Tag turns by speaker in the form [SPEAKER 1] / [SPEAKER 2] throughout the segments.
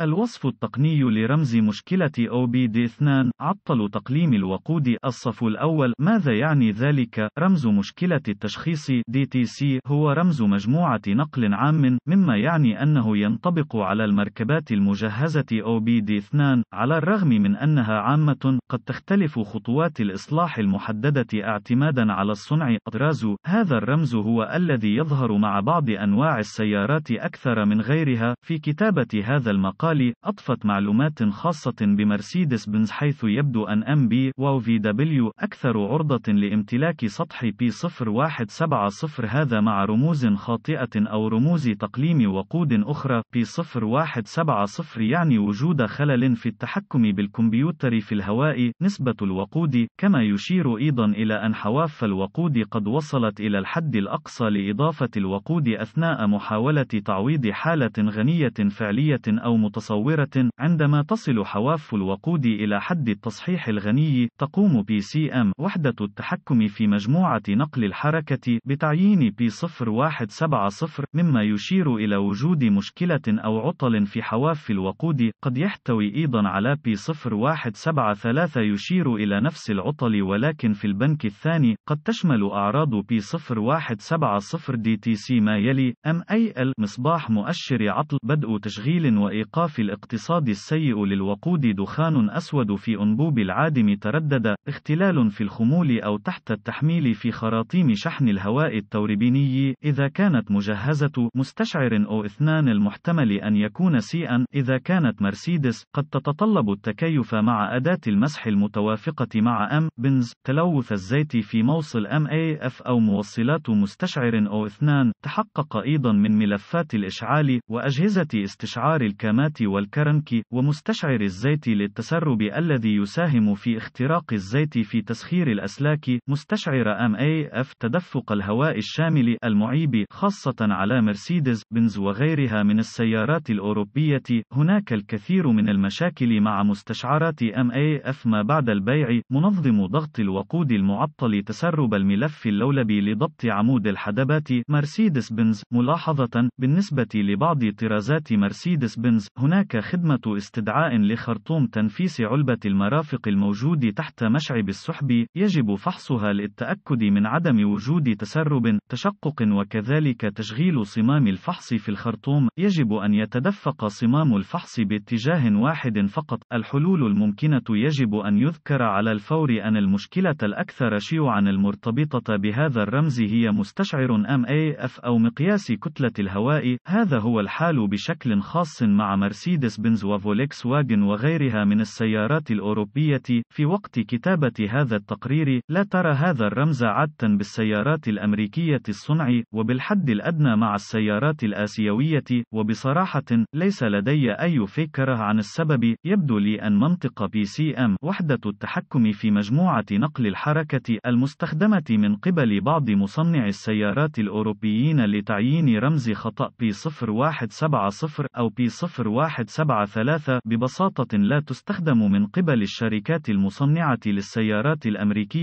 [SPEAKER 1] الوصف التقني لرمز مشكلة OBD2 عطل تقليم الوقود الصف الأول ماذا يعني ذلك؟ رمز مشكلة التشخيص DTC هو رمز مجموعة نقل عام مما يعني أنه ينطبق على المركبات المجهزة OBD2 على الرغم من أنها عامة قد تختلف خطوات الإصلاح المحددة اعتمادا على الصنع أطراز هذا الرمز هو الذي يظهر مع بعض أنواع السيارات أكثر من غيرها في كتابة هذا المقال المقال أضفت معلومات خاصة بمرسيدس بنز حيث يبدو أن أم بي واو في دبليو أكثر عرضة لامتلاك سطح بي 0170 هذا مع رموز خاطئة أو رموز تقليم وقود أخرى بي 0170 يعني وجود خلل في التحكم بالكمبيوتر في الهواء نسبة الوقود كما يشير أيضا إلى أن حواف الوقود قد وصلت إلى الحد الأقصى لإضافة الوقود أثناء محاولة تعويض حالة غنية فعلية أو متطابقة متصورة عندما تصل حواف الوقود إلى حد التصحيح الغني تقوم بي سي ام وحدة التحكم في مجموعة نقل الحركة بتعيين بي 0170 مما يشير إلى وجود مشكلة أو عطل في حواف الوقود قد يحتوي أيضا على بي 0173 يشير إلى نفس العطل ولكن في البنك الثاني قد تشمل أعراض بي 0170 دي تي سي ما يلي ام اي ال مصباح مؤشر عطل بدء تشغيل وإيقاف في الاقتصاد السيء للوقود دخان أسود في أنبوب العادم تردد، اختلال في الخمول أو تحت التحميل في خراطيم شحن الهواء التوربيني، إذا كانت مجهزة مستشعر أو اثنان المحتمل أن يكون سيئا، إذا كانت مرسيدس، قد تتطلب التكيف مع أداة المسح المتوافقة مع أم بنز، تلوث الزيت في موصل أم أي أف أو موصلات مستشعر أو اثنان، تحقق أيضا من ملفات الإشعال، وأجهزة استشعار الكامات والكرنك ومستشعر الزيت للتسرب الذي يساهم في اختراق الزيت في تسخير الأسلاك مستشعر MAF إيه تدفق الهواء الشامل المعيب خاصة على مرسيدس بنز وغيرها من السيارات الأوروبية هناك الكثير من المشاكل مع مستشعرات MAF إيه ما بعد البيع منظم ضغط الوقود المعطل تسرب الملف اللولبي لضبط عمود الحدبات مرسيدس بنز ملاحظة بالنسبة لبعض طرازات مرسيدس بنز هناك هناك خدمة استدعاء لخرطوم تنفيس علبة المرافق الموجود تحت مشعب السحب، يجب فحصها للتأكد من عدم وجود تسرب، تشقق وكذلك تشغيل صمام الفحص في الخرطوم، يجب أن يتدفق صمام الفحص باتجاه واحد فقط. الحلول الممكنة يجب أن يذكر على الفور أن المشكلة الأكثر شيوعًا المرتبطة بهذا الرمز هي مستشعر MAF أو مقياس كتلة الهواء، هذا هو الحال بشكل خاص مع مرسيدس بنز وفولكس واجن وغيرها من السيارات الأوروبية، في وقت كتابة هذا التقرير، لا ترى هذا الرمز عادة بالسيارات الأمريكية الصنع، وبالحد الأدنى مع السيارات الآسيوية، وبصراحة، ليس لدي أي فكرة عن السبب، يبدو لي أن منطق بي سي أم وحدة التحكم في مجموعة نقل الحركة المستخدمة من قبل بعض مصنع السيارات الأوروبيين لتعيين رمز خطأ P0170 أو P0170 173 ببساطة لا تستخدم من قبل الشركات المصنعة للسيارات الأمريكية.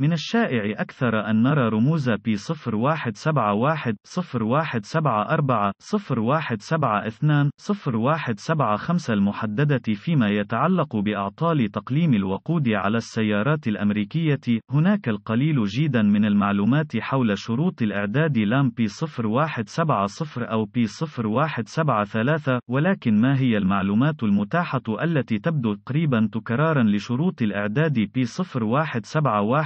[SPEAKER 1] من الشائع أكثر أن نرى رموز P0171 0174 0172 0175 المحددة فيما يتعلق بأعطال تقليم الوقود على السيارات الأمريكية. هناك القليل جيدا من المعلومات حول شروط الإعداد لام P0170 أو P0173 ولكن ما هي المعلومات المتاحة التي تبدو قريبا تكرارا لشروط الإعداد و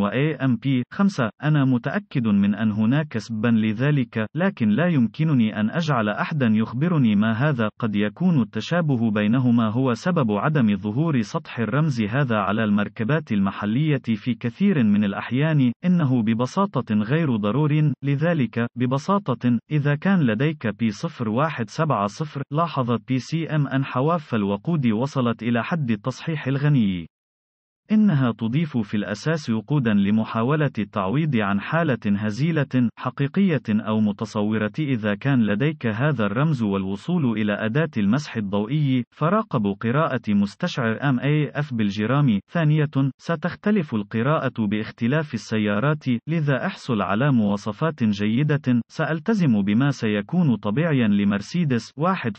[SPEAKER 1] وAMP 5 أنا متأكد من أن هناك سببا لذلك لكن لا يمكنني أن أجعل أحدا يخبرني ما هذا قد يكون التشابه بينهما هو سبب عدم ظهور سطح الرمز هذا على المركبات المحلية في كثير من الأحيان إنه ببساطة غير ضروري لذلك ببساطة إذا كان لديك P017 صفر لاحظت بي سي ام أن حواف الوقود وصلت إلى حد التصحيح الغني إنها تضيف في الأساس وقودا لمحاولة التعويض عن حالة هزيلة حقيقية أو متصورة إذا كان لديك هذا الرمز والوصول إلى أداة المسح الضوئي فراقبوا قراءة مستشعر MAF بالجرام ثانية ستختلف القراءة باختلاف السيارات لذا أحصل على مواصفات جيدة سألتزم بما سيكون طبيعيا لمرسيدس 1.8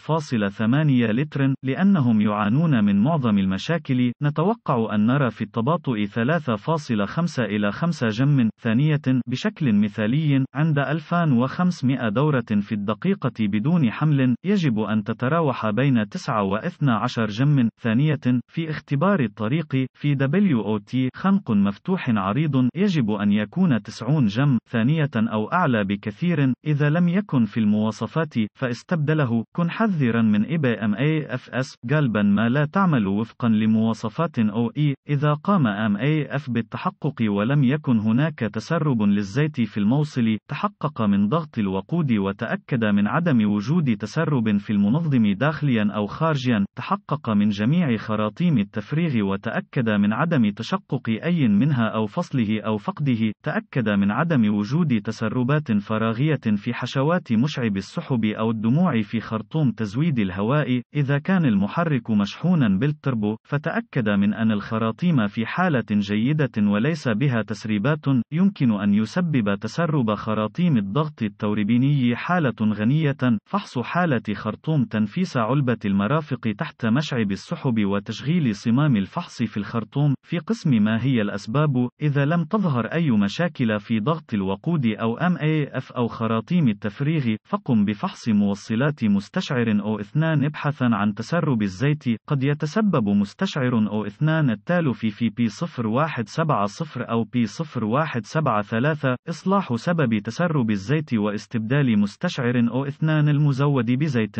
[SPEAKER 1] لتر لأنهم يعانون من معظم المشاكل نتوقع أن نرى في في التباطؤ 3.5 إلى 5 جم ثانية بشكل مثالي عند 2500 دورة في الدقيقة بدون حمل يجب أن تتراوح بين 9 و 12 جم ثانية في اختبار الطريق في WOT خنق مفتوح عريض يجب أن يكون 90 جم ثانية أو أعلى بكثير إذا لم يكن في المواصفات فاستبدله كن حذرا من أي أم أف أس غالبا ما لا تعمل وفقا لمواصفات أو إي إذا إذا قام أم أي أف بالتحقق ولم يكن هناك تسرب للزيت في الموصل، تحقق من ضغط الوقود وتأكد من عدم وجود تسرب في المنظم داخليا أو خارجيا، تحقق من جميع خراطيم التفريغ وتأكد من عدم تشقق أي منها أو فصله أو فقده، تأكد من عدم وجود تسربات فراغية في حشوات مشعب السحب أو الدموع في خرطوم تزويد الهواء، إذا كان المحرك مشحونا بالتربو، فتأكد من أن الخراطيم في حالة جيدة وليس بها تسريبات، يمكن أن يسبب تسرب خراطيم الضغط التوربيني حالة غنية، فحص حالة خرطوم تنفيس علبة المرافق تحت مشعب السحب وتشغيل صمام الفحص في الخرطوم، في قسم ما هي الأسباب، إذا لم تظهر أي مشاكل في ضغط الوقود أو MAF أو خراطيم التفريغ، فقم بفحص موصلات مستشعر أو اثنان ابحثا عن تسرب الزيت، قد يتسبب مستشعر أو اثنان التال الوفي في P0170 أو P0173 إصلاح سبب تسرب الزيت واستبدال مستشعر O2 المزود بزيت